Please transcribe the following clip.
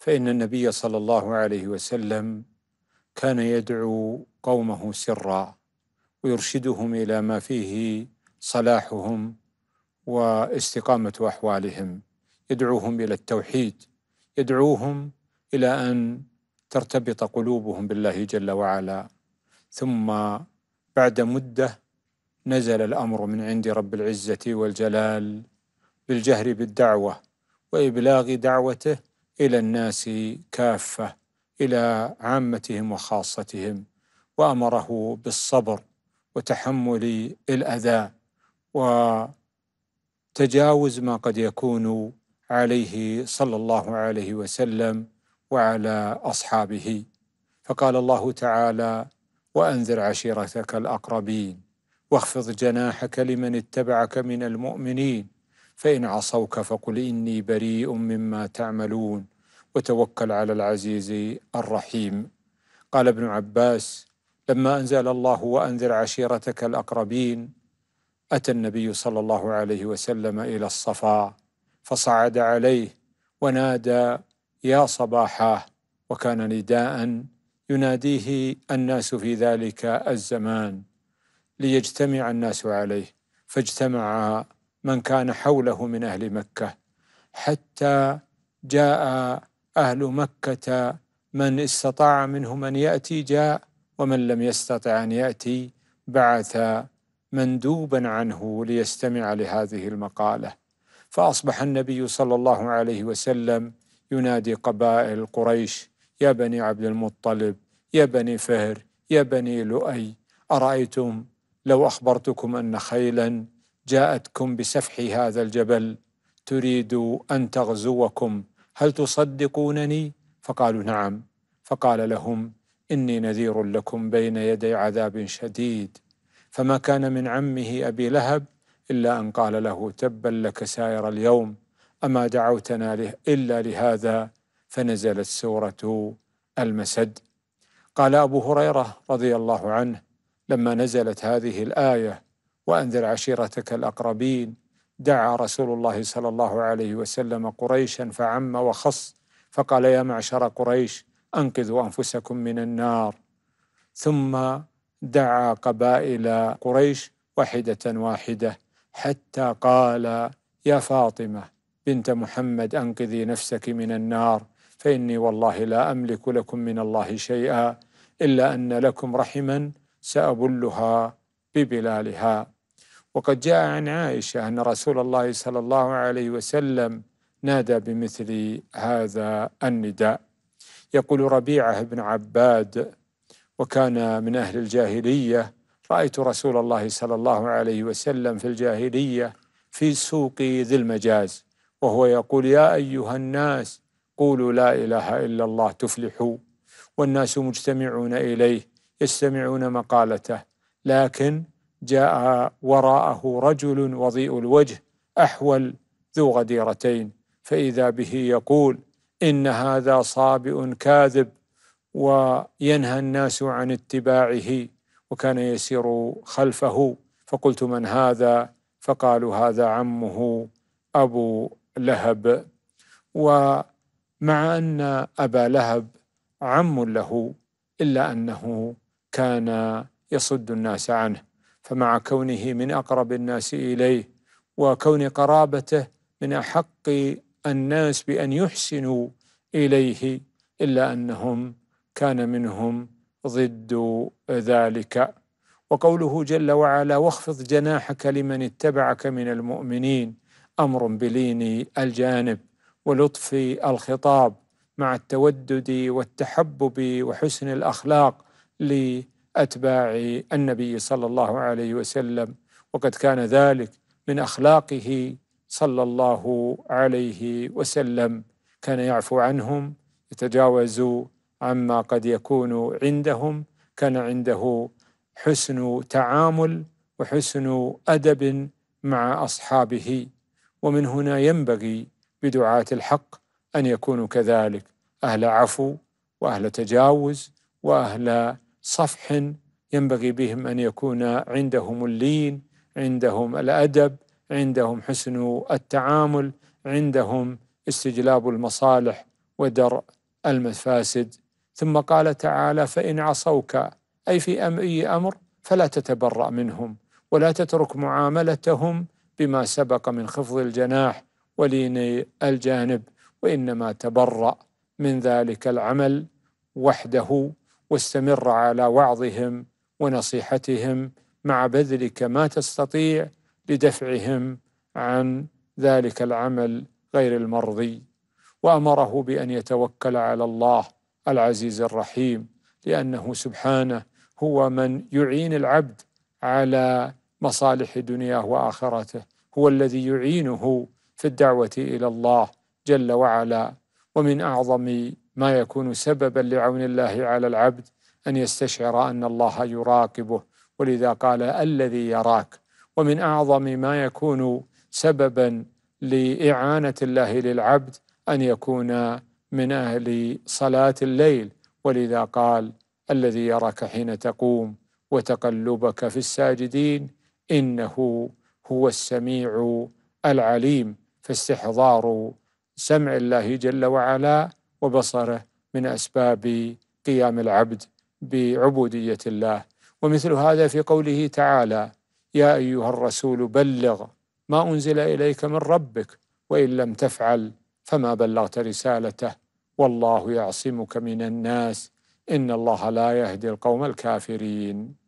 فإن النبي صلى الله عليه وسلم كان يدعو قومه سرا ويرشدهم إلى ما فيه صلاحهم واستقامة أحوالهم يدعوهم إلى التوحيد يدعوهم إلى أن ترتبط قلوبهم بالله جل وعلا ثم بعد مدة نزل الأمر من عند رب العزة والجلال بالجهر بالدعوة وإبلاغ دعوته الى الناس كافه الى عامتهم وخاصتهم وامره بالصبر وتحمل الاذى وتجاوز ما قد يكون عليه صلى الله عليه وسلم وعلى اصحابه فقال الله تعالى وانذر عشيرتك الاقربين واخفض جناحك لمن اتبعك من المؤمنين فإن عصوك فقل إني بريء مما تعملون وتوكل على العزيز الرحيم قال ابن عباس لما أنزل الله وأنذر عشيرتك الأقربين أتى النبي صلى الله عليه وسلم إلى الصفا فصعد عليه ونادى يا صباحاه وكان نداء يناديه الناس في ذلك الزمان ليجتمع الناس عليه فاجتمع من كان حوله من أهل مكة حتى جاء أهل مكة من استطاع منهم أن يأتي جاء ومن لم يستطع أن يأتي بعث مندوبا عنه ليستمع لهذه المقالة فأصبح النبي صلى الله عليه وسلم ينادي قبائل قريش يا بني عبد المطلب يا بني فهر يا بني لؤي أرأيتم لو أخبرتكم أن خيلا جاءتكم بسفح هذا الجبل تريد أن تغزوكم هل تصدقونني؟ فقالوا نعم فقال لهم إني نذير لكم بين يدي عذاب شديد فما كان من عمه أبي لهب إلا أن قال له تبا لك سائر اليوم أما دعوتنا إلا لهذا فنزلت سورة المسد قال أبو هريرة رضي الله عنه لما نزلت هذه الآية وأنذر عشيرتك الأقربين دعا رسول الله صلى الله عليه وسلم قريشا فعم وخص فقال يا معشر قريش أنقذوا أنفسكم من النار ثم دعا قبائل قريش واحدة واحدة حتى قال يا فاطمة بنت محمد أنقذي نفسك من النار فإني والله لا أملك لكم من الله شيئا إلا أن لكم رحما سأبلها ببلالها وقد جاء عن عائشة أن رسول الله صلى الله عليه وسلم نادى بمثل هذا النداء يقول ربيعة بن عباد وكان من أهل الجاهلية رأيت رسول الله صلى الله عليه وسلم في الجاهلية في سوق ذي المجاز وهو يقول يا أيها الناس قولوا لا إله إلا الله تفلحوا والناس مجتمعون إليه يستمعون مقالته لكن جاء وراءه رجل وضيء الوجه احول ذو غديرتين فاذا به يقول ان هذا صابئ كاذب وينهى الناس عن اتباعه وكان يسير خلفه فقلت من هذا فقالوا هذا عمه ابو لهب ومع ان ابا لهب عم له الا انه كان يصد الناس عنه فمع كونه من أقرب الناس إليه وكون قرابته من أحق الناس بأن يحسنوا إليه إلا أنهم كان منهم ضد ذلك وقوله جل وعلا واخفض جناحك لمن اتبعك من المؤمنين امر بلين الجانب ولطف الخطاب مع التودد والتحبب وحسن الاخلاق للمؤمنين أتباع النبي صلى الله عليه وسلم وقد كان ذلك من أخلاقه صلى الله عليه وسلم كان يعفو عنهم يتجاوز عما قد يكون عندهم كان عنده حسن تعامل وحسن أدب مع أصحابه ومن هنا ينبغي بدعاة الحق أن يكونوا كذلك أهل عفو وأهل تجاوز وأهل صفح ينبغي بهم ان يكون عندهم اللين عندهم الادب عندهم حسن التعامل عندهم استجلاب المصالح ودرء المفاسد ثم قال تعالى فان عصوك اي في أم اي امر فلا تتبرا منهم ولا تترك معاملتهم بما سبق من خفض الجناح ولين الجانب وانما تبرأ من ذلك العمل وحده واستمر على وعظهم ونصيحتهم مع بذلك ما تستطيع لدفعهم عن ذلك العمل غير المرضي وامره بان يتوكل على الله العزيز الرحيم لانه سبحانه هو من يعين العبد على مصالح دنياه واخرته هو الذي يعينه في الدعوه الى الله جل وعلا ومن اعظم ما يكون سببا لعون الله على العبد أن يستشعر أن الله يراقبه ولذا قال الذي يراك ومن أعظم ما يكون سببا لإعانة الله للعبد أن يكون من أهل صلاة الليل ولذا قال الذي يراك حين تقوم وتقلبك في الساجدين إنه هو السميع العليم فاستحضار سمع الله جل وعلا وبصره من اسباب قيام العبد بعبوديه الله ومثل هذا في قوله تعالى يا ايها الرسول بلغ ما انزل اليك من ربك وان لم تفعل فما بلغت رسالته والله يعصمك من الناس ان الله لا يهدي القوم الكافرين